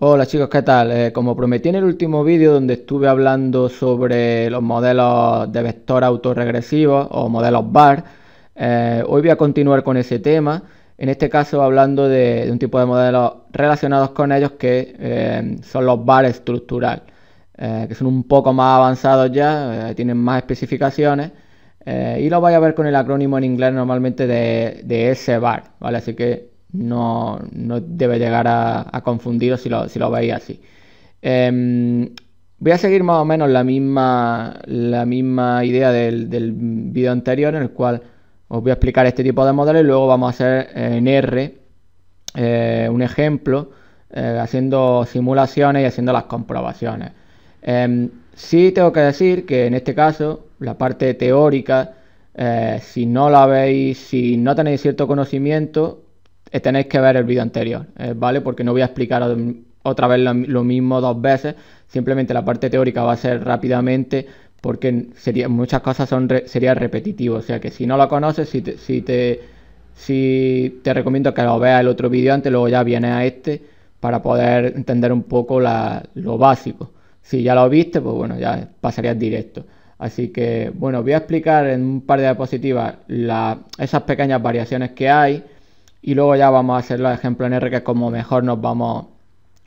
Hola chicos, ¿qué tal? Eh, como prometí en el último vídeo donde estuve hablando sobre los modelos de vector autoregresivos o modelos VAR, eh, hoy voy a continuar con ese tema, en este caso hablando de, un tipo de modelos relacionados con ellos que eh, son los VAR estructural, que son un poco más avanzados ya, tienen más especificaciones y lo voy a ver con el acrónimo en inglés normalmente de, de s ¿vale? Así que no, no debe llegar a, confundiros si lo, veis así. Em, voy a seguir más o menos la misma, la misma idea del, del vídeo anterior en el cual os voy a explicar este tipo de modelos y luego vamos a hacer eh, en R eh, un ejemplo eh, haciendo simulaciones y haciendo las comprobaciones. Em, sí tengo que decir que en este caso la parte teórica, si no la veis, si no tenéis cierto conocimiento, eh, tenéis que ver el vídeo anterior, eh, ¿vale? Porque no voy a explicar otra vez lo, mismo dos veces, simplemente la parte teórica va a ser rápidamente porque sería, muchas cosas son sería repetitivo, o sea que si no lo conoces, si te, si te, si te recomiendo que lo veas el otro vídeo antes, luego ya viene a este para poder entender un poco lo básico. Si ya lo viste, pues bueno, ya pasarías directo. Así que, bueno, voy a explicar en un par de diapositivas esas pequeñas variaciones que hay, y luego ya vamos a hacer los ejemplos en R que como mejor nos vamos,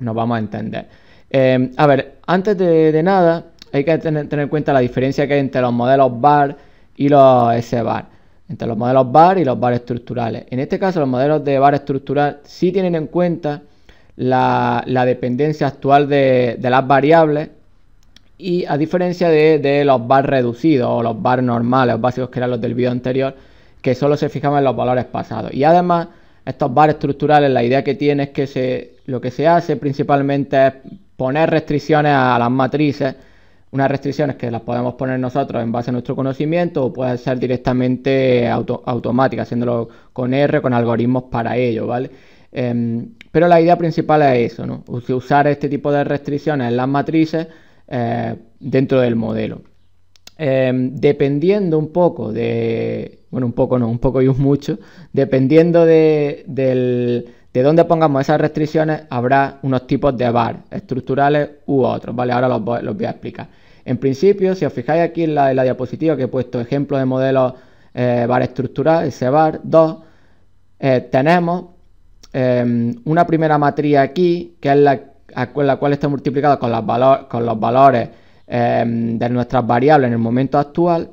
nos vamos a entender. Eh, a ver, antes de, nada hay que tener, en cuenta la diferencia que hay entre los modelos bar y los S-bar. Entre los modelos bar y los bar estructurales. En este caso los modelos de bar estructural sí tienen en cuenta la, dependencia actual de, las variables y a diferencia de, los bar reducidos o los bar normales, los básicos que eran los del vídeo anterior, que solo se fijaban en los valores pasados. Y además estos bares estructurales, la idea que tiene es que se, lo que se hace principalmente es poner restricciones a las matrices, unas restricciones que las podemos poner nosotros en base a nuestro conocimiento o puede ser directamente automática haciéndolo con R, con algoritmos para ello, ¿vale? Em, pero la idea principal es eso, ¿no? Usar este tipo de restricciones en las matrices eh, dentro del modelo. Em, dependiendo un poco de, bueno, un poco no, un poco y un mucho, dependiendo de, de dónde pongamos esas restricciones, habrá unos tipos de bar, estructurales u otros, ¿vale? Ahora los, voy a explicar. En principio, si os fijáis aquí en la, la diapositiva que he puesto ejemplo de modelo eh, bar estructural, ese bar 2, eh, tenemos em, una primera matriz aquí, que es la, la cual está multiplicada con, las con los valores em, de nuestras variables en el momento actual,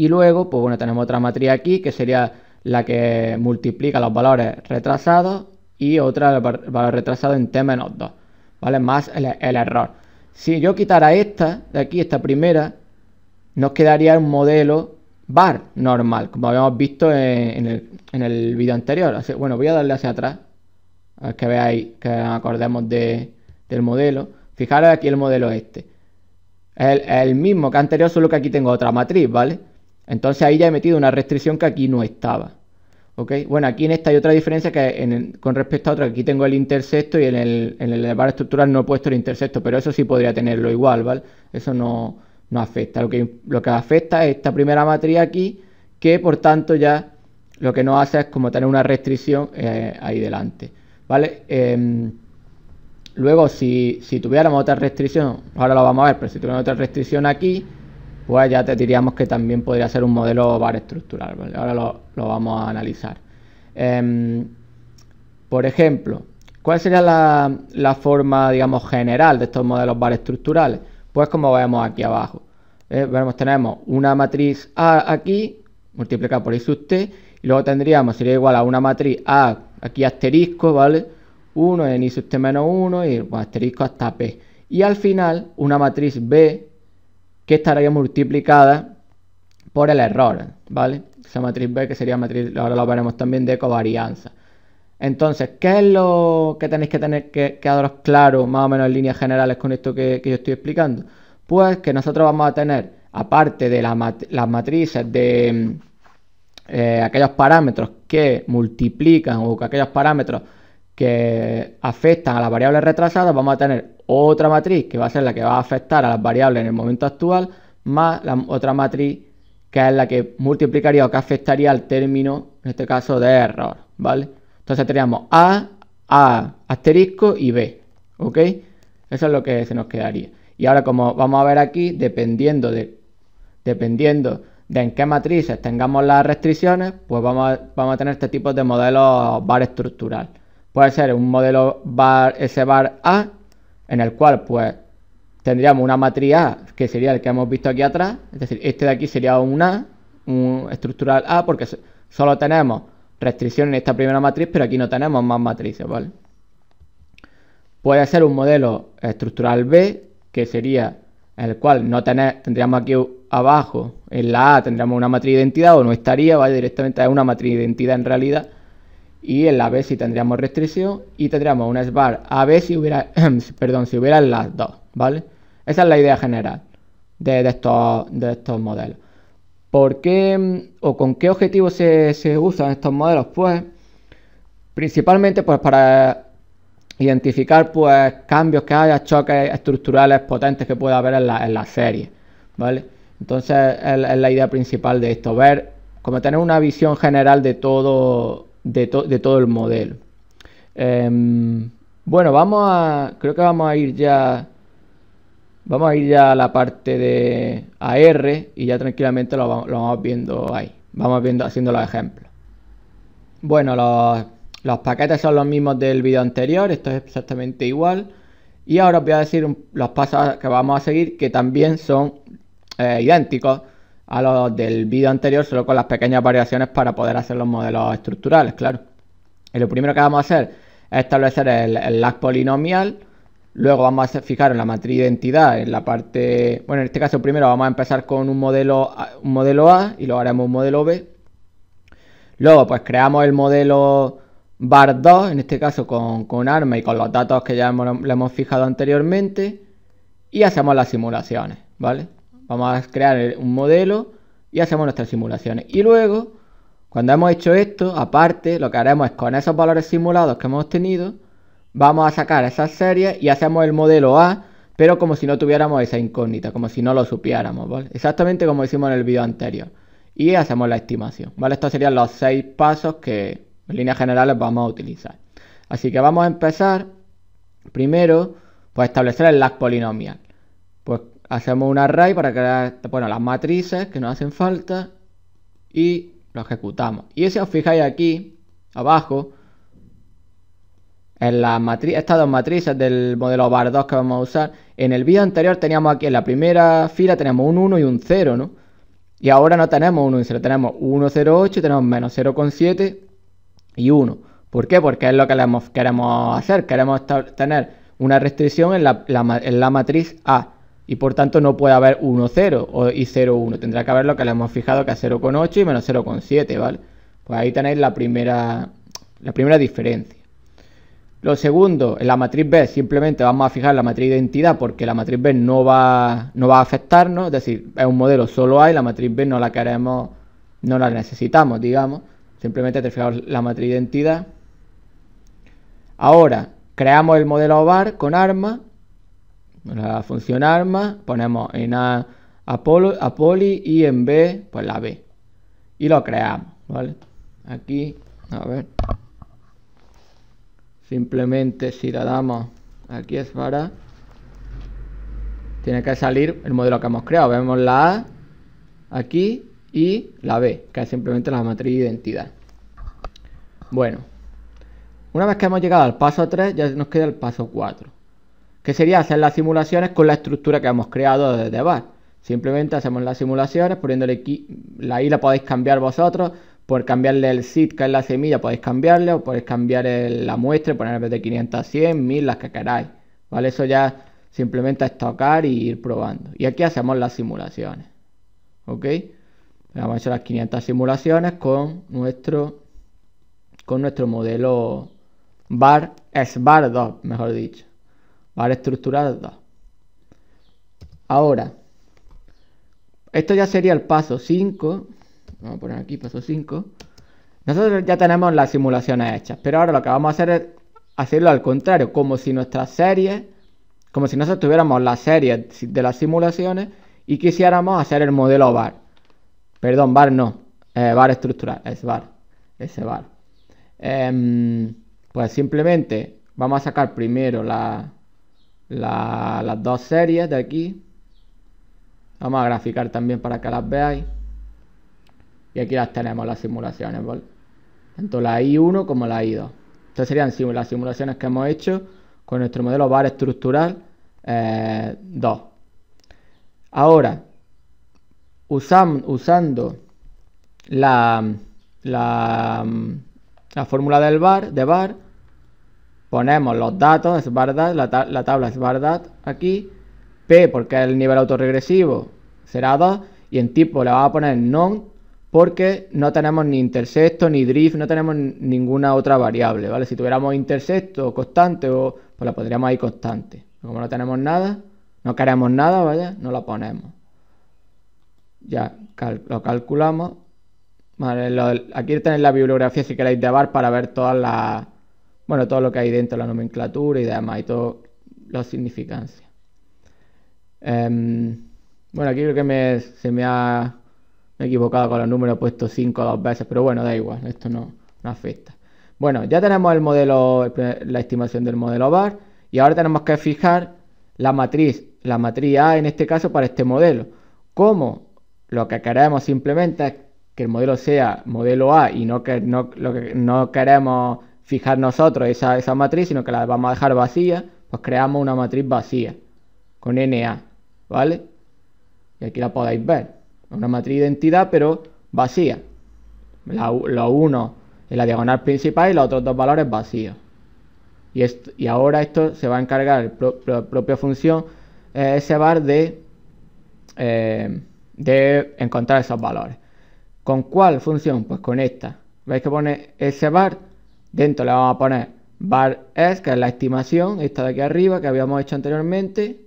y luego, pues bueno, tenemos otra matriz aquí que sería la que multiplica los valores retrasados y otra valor retrasado en t-2, ¿vale? Más el, error. Si yo quitara esta de aquí, esta primera, nos quedaría un modelo bar normal, como habíamos visto en, el, en vídeo anterior. Así, bueno, voy a darle hacia atrás, a que veáis, que acordemos del modelo. Fijaros aquí el modelo este. Es el mismo que anterior, solo que aquí tengo otra matriz, ¿vale? Entonces ahí ya he metido una restricción que aquí no estaba. ¿ok? Bueno, aquí en esta hay otra diferencia que con respecto a otra, aquí tengo el intersecto y en el, en estructural no he puesto el intersecto, pero eso sí podría tenerlo igual, ¿vale? Eso no, afecta. Lo que, lo que afecta es esta primera matriz aquí, que por tanto ya lo que no hace es como tener una restricción eh, ahí delante, ¿vale? Em, luego, si, si tuviéramos otra restricción, ahora lo vamos a ver, pero si tuviéramos otra restricción aquí, pues ya te diríamos que también podría ser un modelo bar estructural. ¿vale? Ahora lo, vamos a analizar. Em, por ejemplo, ¿cuál sería la, forma, digamos, general de estos modelos bar estructurales? Pues como vemos aquí abajo. ¿eh? tenemos una matriz A aquí, multiplicada por I sub t, y luego tendríamos, sería igual a una matriz A, aquí asterisco, ¿vale? 1 en I sub t menos 1 y pues, asterisco hasta P. Y al final, una matriz B que estaría multiplicada por el error, ¿vale? Esa matriz B que sería matriz, ahora lo veremos también de covarianza. Entonces, ¿qué es lo que tenéis que tener que quedaros claro más o menos en líneas generales con esto que, yo estoy explicando? Pues que nosotros vamos a tener, aparte de las matrices de eh, aquellos parámetros que multiplican o que aquellos parámetros que afectan a las variables retrasadas, vamos a tener otra matriz que va a ser la que va a afectar a las variables en el momento actual, más la otra matriz que es la que multiplicaría o que afectaría al término, en este caso, de error, ¿vale? Entonces teníamos A, A asterisco y B, ¿ok? Eso es lo que se nos quedaría. Y ahora como vamos a ver aquí, dependiendo de, dependiendo de en qué matrices tengamos las restricciones, pues vamos a, vamos a tener este tipo de modelos bar estructural puede ser un modelo bar S bar A, en el cual pues tendríamos una matriz A, que sería el que hemos visto aquí atrás, es decir, este de aquí sería un A, un estructural A, porque solo tenemos restricción en esta primera matriz, pero aquí no tenemos más matrices, ¿vale? Puede ser un modelo estructural B, que sería el cual no tendríamos aquí abajo, en la A tendríamos una matriz de identidad o no estaría, va Directamente a una matriz de identidad en realidad, y en la B si tendríamos restricción y tendríamos una SBAR AB si hubiera, perdón, si hubiera las dos, ¿vale? Esa es la idea general de, estos, de estos modelos. ¿Por qué mm, o con qué objetivo se, usan estos modelos? Pues principalmente pues, para identificar pues, cambios que haya, choques estructurales potentes que pueda haber en la, serie, ¿vale? Entonces es la idea principal de esto, ver, como tener una visión general de todo de, todo el modelo. Em, bueno, vamos a. Creo que vamos a ir ya. Vamos a ir ya a la parte de AR y ya tranquilamente lo, vamos, viendo ahí. Vamos viendo, haciendo los ejemplos. Bueno, los, los, paquetes son los mismos del video anterior, esto es exactamente igual. Y ahora os voy a decir los pasos que vamos a seguir que también son eh, idénticos a los del vídeo anterior, solo con las pequeñas variaciones para poder hacer los modelos estructurales, claro. Y lo primero que vamos a hacer es establecer el, lag polinomial, luego vamos a fijar en la matriz de identidad en la parte, bueno, en este caso primero vamos a empezar con un modelo, un modelo A y luego haremos un modelo B. Luego pues creamos el modelo bar 2, en este caso con, arma y con los datos que ya le hemos fijado anteriormente y hacemos las simulaciones, ¿vale? vamos a crear un modelo y hacemos nuestras simulaciones. Y luego, cuando hemos hecho esto, aparte, lo que haremos es con esos valores simulados que hemos obtenido, vamos a sacar esas series y hacemos el modelo A, pero como si no tuviéramos esa incógnita, como si no lo supiéramos, Exactamente como hicimos en el vídeo anterior. Y hacemos la estimación, ¿vale? Estos serían los seis pasos que en líneas generales vamos a utilizar. Así que vamos a empezar primero por pues, establecer el lag polinomial. Hacemos un array para crear las matrices que nos hacen falta y lo ejecutamos. Y si os fijáis aquí, abajo, en matriz estas dos matrices del modelo bar2 que vamos a usar, en el vídeo anterior teníamos aquí, en la primera fila tenemos un 1 y un 0, ¿no? Y ahora no tenemos 1 y 0, tenemos 1, 0, 8, tenemos menos 0,7 y 1. ¿Por qué? Porque es lo que queremos hacer, queremos tener una restricción en en la matriz A y por tanto no puede haber 1, 0 y 0, 1. Tendrá que haber lo que le hemos fijado que es 0,8 y menos 0,7, ¿vale? Pues ahí tenéis la primera, la primera diferencia. Lo segundo, en la matriz B simplemente vamos a fijar la matriz identidad porque la matriz B no va, no va a afectarnos, es decir, es un modelo solo A y la matriz B no la queremos, no la necesitamos, digamos. Simplemente te fijamos la matriz identidad. Ahora, creamos el modelo OVAR con ARMA la función arma ponemos en A Apolo, Apoli y en B, pues la B. Y lo creamos, ¿vale? Aquí, a ver. Simplemente si la damos, aquí es para... Tiene que salir el modelo que hemos creado. Vemos la A aquí y la B, que es simplemente la matriz de identidad. Bueno, una vez que hemos llegado al paso 3, ya nos queda el paso 4 sería hacer las simulaciones con la estructura que hemos creado desde bar. Simplemente hacemos las simulaciones poniéndole aquí, la isla podéis cambiar vosotros, por cambiarle el sit que es la semilla podéis cambiarle o podéis cambiar la muestra, ponerle de 500 a 100, 1000, las que queráis. ¿Vale? Eso ya simplemente es tocar y ir probando. Y aquí hacemos las simulaciones. ¿Ok? Vamos a hacer las 500 simulaciones con nuestro, con nuestro modelo bar, es bar 2, mejor dicho estructural estructurada. Ahora, esto ya sería el paso 5. Vamos a poner aquí paso 5. Nosotros ya tenemos las simulaciones hechas, pero ahora lo que vamos a hacer es hacerlo al contrario, como si nuestra serie. como si nosotros tuviéramos la serie de las simulaciones y quisiéramos hacer el modelo bar. Perdón, bar no, eh, bar estructural, es bar, ese bar. Em, pues simplemente vamos a sacar primero la, las dos series de aquí. Vamos a graficar también para que las veáis. Y aquí las tenemos las simulaciones, Tanto la I1 como la I2. Estas serían las simulaciones que hemos hecho con nuestro modelo bar estructural 2. Eh, Ahora, usando la, la, la fórmula del bar, de bar, ponemos los datos, es verdad, la, tabla es verdad aquí, P porque es el nivel autorregresivo será 2 y en tipo le vamos a poner non porque no tenemos ni intersecto ni drift, no tenemos ninguna otra variable, ¿vale? Si tuviéramos intersecto o constante, o, pues la pondríamos ahí constante. Como no tenemos nada, no queremos nada, ¿vale? No la ponemos. Ya lo calculamos. Vale, aquí tenéis la bibliografía si queréis de bar para ver todas las bueno, todo lo que hay dentro de la nomenclatura y demás, y todo la significancia. Em, bueno, aquí creo que me, se me ha equivocado con los números, he puesto 5 dos veces, pero bueno, da igual, esto no, afecta. Bueno, ya tenemos el modelo, la estimación del modelo bar, y ahora tenemos que fijar la matriz, la matriz A en este caso para este modelo. ¿Cómo lo que queremos simplemente es que el modelo sea modelo A y no, que, no, lo que, no queremos fijar nosotros esa, esa matriz, sino que la vamos a dejar vacía, pues creamos una matriz vacía con NA, ¿vale? Y aquí la podéis ver. Una matriz de identidad, pero vacía. lo los uno en la diagonal principal y los otros dos valores vacíos. Y, esto, y ahora esto se va a encargar la propia función ese eh, bar de, eh, de encontrar esos valores. ¿Con cuál función? Pues con esta. ¿Veis que pone ese bar? Dentro le vamos a poner var es, que es la estimación, esta de aquí arriba que habíamos hecho anteriormente.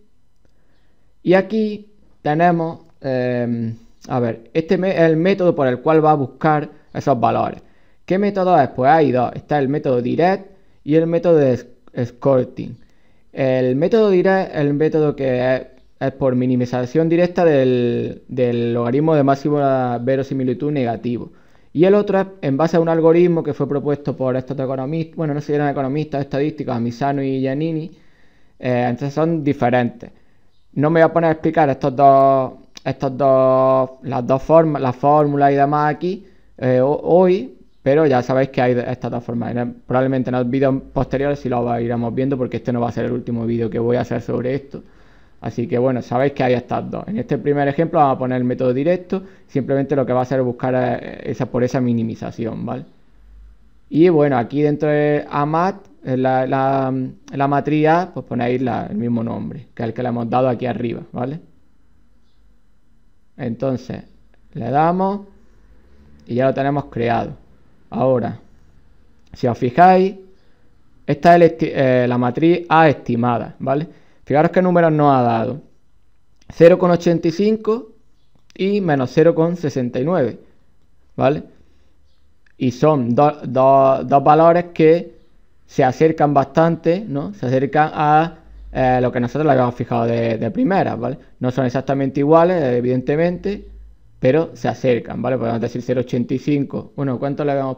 Y aquí tenemos, em, a ver, este es el método por el cual va a buscar esos valores. ¿Qué método es? Pues hay dos. Está el método direct y el método de escorting. El método direct es el método que es, por minimización directa del, del logaritmo de máxima verosimilitud negativo. Y el otro es en base a un algoritmo que fue propuesto por estos economistas, bueno, no sé si eran economistas estadísticos, Amisano y Giannini, eh, entonces son diferentes. No me voy a poner a explicar estos dos, estos dos, las dos formas, la fórmula y demás aquí eh, hoy, pero ya sabéis que hay estas dos formas. Probablemente en los vídeos posteriores sí lo iremos viendo porque este no va a ser el último vídeo que voy a hacer sobre esto. Así que bueno, sabéis que hay estas dos. En este primer ejemplo vamos a poner el método directo, simplemente lo que va a hacer es buscar eh, esa, por esa minimización, ¿vale? Y bueno, aquí dentro de AMAT, la, la, matriz A, pues ponéis el mismo nombre, que el que le hemos dado aquí arriba, ¿vale? Entonces, le damos y ya lo tenemos creado. Ahora, si os fijáis, esta es eh, la matriz A estimada, ¿vale? Fijaros qué números nos ha dado. 0,85 y menos 0,69. ¿Vale? Y son dos valores que se acercan bastante, ¿no? Se acercan a eh, lo que nosotros le habíamos fijado de, de primera, ¿vale? No son exactamente iguales, evidentemente, pero se acercan, ¿vale? Podemos decir 0,85. Bueno, ¿cuánto le habíamos,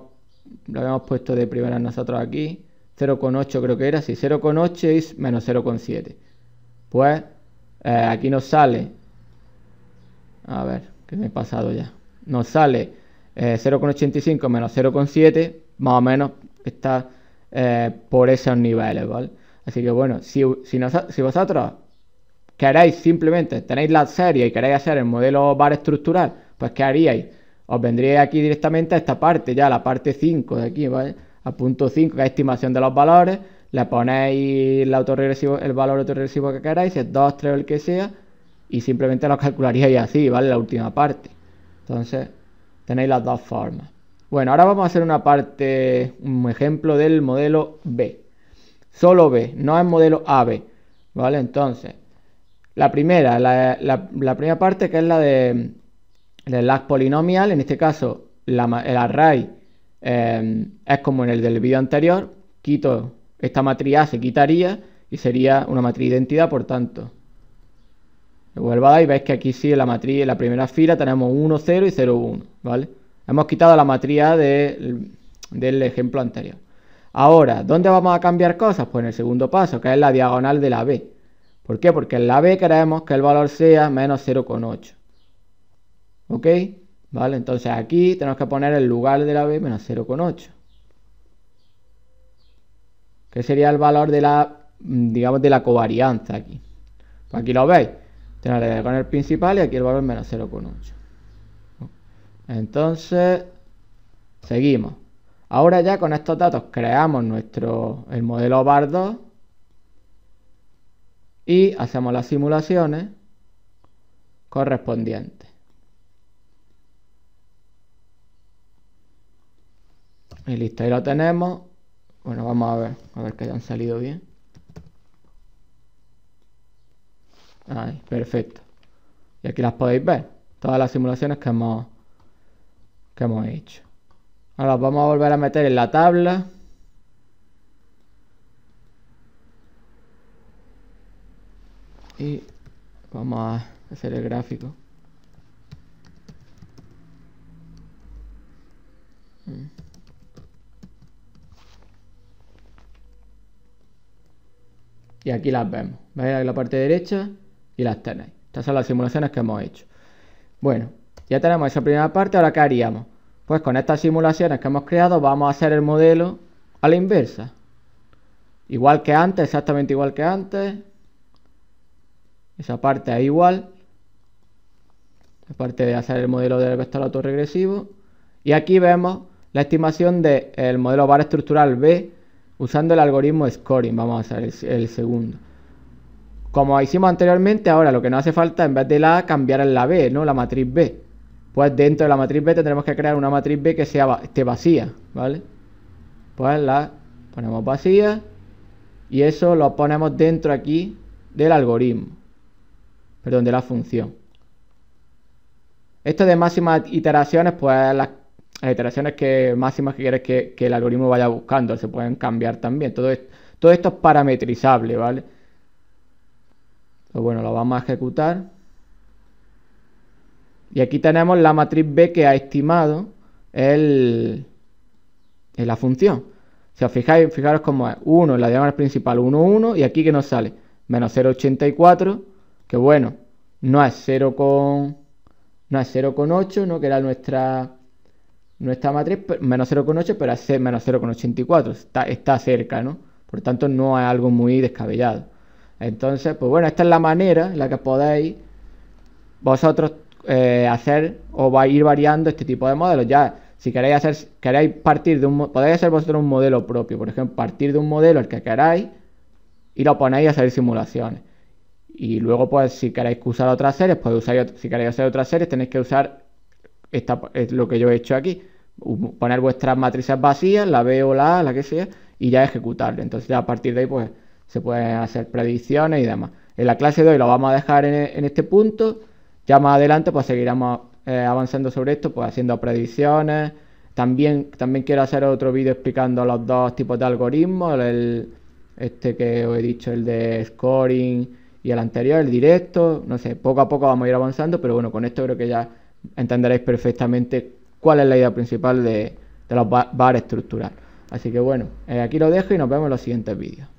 le habíamos puesto de primera nosotros aquí? 0,8 creo que era, sí, 0,8 es menos 0,7 pues eh, aquí nos sale, a ver, que me he pasado ya, nos sale 0,85 eh, menos 0,7, más o menos está eh, por esos niveles, ¿vale? Así que bueno, si, si vosotros queréis simplemente, tenéis la serie y queréis hacer el modelo bar estructural, pues ¿qué haríais? Os vendría aquí directamente a esta parte, ya la parte 5 de aquí, ¿vale? A punto 5, que es estimación de los valores, le ponéis el, el valor autorregresivo que queráis, es 2, 3 o el que sea, y simplemente lo calcularíais así, ¿vale? La última parte. Entonces, tenéis las dos formas. Bueno, ahora vamos a hacer una parte, un ejemplo del modelo B. Solo B, no es modelo AB, ¿vale? Entonces, la primera, la, primera parte que es la de, la polinomial, en este caso la, el array eh, es como en el del vídeo anterior, quito esta matriz A se quitaría y sería una matriz identidad, por tanto. Devuelva y veis que aquí sí en la matriz, en la primera fila tenemos 1, 0 y 0, 1, ¿vale? Hemos quitado la matriz A del ejemplo anterior. Ahora, ¿dónde vamos a cambiar cosas? Pues en el segundo paso, que es la diagonal de la B. ¿Por qué? Porque en la B queremos que el valor sea menos 0,8. ¿Ok? ¿Vale? Entonces aquí tenemos que poner el lugar de la B menos 0,8 que sería el valor de la, mm, digamos, de la covarianza aquí. Pues aquí lo veis, Tenemos con el principal y aquí el valor menos 0,8. Entonces, seguimos. Ahora ya con estos datos creamos nuestro, el modelo Bardo y hacemos las simulaciones correspondientes. Y listo, ahí lo tenemos. Bueno, vamos a ver, a ver que hayan salido bien. Ahí, perfecto. Y aquí las podéis ver, todas las simulaciones que hemos, que hemos hecho. Ahora vamos a volver a meter en la tabla. Y vamos a hacer el gráfico. Mm. y aquí las vemos. Veis la parte derecha y las tenéis. Estas son las simulaciones que hemos hecho. Bueno, ya tenemos esa primera parte, ahora ¿qué haríamos? Pues con estas simulaciones que hemos creado vamos a hacer el modelo a la inversa. Igual que antes, exactamente igual que antes. Esa parte es igual. parte de hacer el modelo del vector autorregresivo. Y aquí vemos la estimación del modelo bar estructural B usando el algoritmo scoring, vamos a hacer el, segundo. Como hicimos anteriormente, ahora lo que nos hace falta, en vez de la A, cambiar en la B, ¿no? La matriz B. Pues dentro de la matriz B tendremos que crear una matriz B que sea, esté vacía, ¿vale? Pues la ponemos vacía y eso lo ponemos dentro aquí del algoritmo, perdón, de la función. Esto de máximas iteraciones, pues las iteraciones que, máximas que quieres que, que, el algoritmo vaya buscando, se pueden cambiar también. Todo, todo esto es parametrizable, ¿vale? bueno, lo vamos a ejecutar. Y aquí tenemos la matriz B que ha estimado el, en la función. Si os fijáis, fijaros como es. 1 en la diagonal principal, 1, 1. Y aquí que nos sale menos 0,84. Que bueno, no es con no, es 0,8 ¿no? Que era nuestra no está matriz, menos 0,8, pero hace menos 0,84, está, está cerca, ¿no? Por tanto, no es algo muy descabellado. Entonces, pues bueno, esta es la manera en la que podéis vosotros eh, hacer o va a ir variando este tipo de modelos. Ya, si queréis hacer, queréis partir de un, podéis hacer vosotros un modelo propio, por ejemplo, partir de un modelo el que queráis y lo ponéis a hacer simulaciones. Y luego, pues, si queréis usar otras series, podéis usar... si queréis hacer otras series, tenéis que usar es lo que yo he hecho aquí. Poner vuestras matrices vacías, la B o la A, la que sea, y ya ejecutarlo. Entonces ya a partir de ahí pues se pueden hacer predicciones y demás. En la clase de hoy lo vamos a dejar en, este punto. Ya más adelante pues seguiremos eh, avanzando sobre esto, pues haciendo predicciones. También, también quiero hacer otro vídeo explicando los dos tipos de algoritmos, el, este que os he dicho, el de scoring y el anterior, el directo, no sé, poco a poco vamos a ir avanzando, pero bueno, con esto creo que ya entenderéis perfectamente cuál es la idea principal de, los bares estructural. Así que bueno, eh, aquí lo dejo y nos vemos en los siguientes vídeos.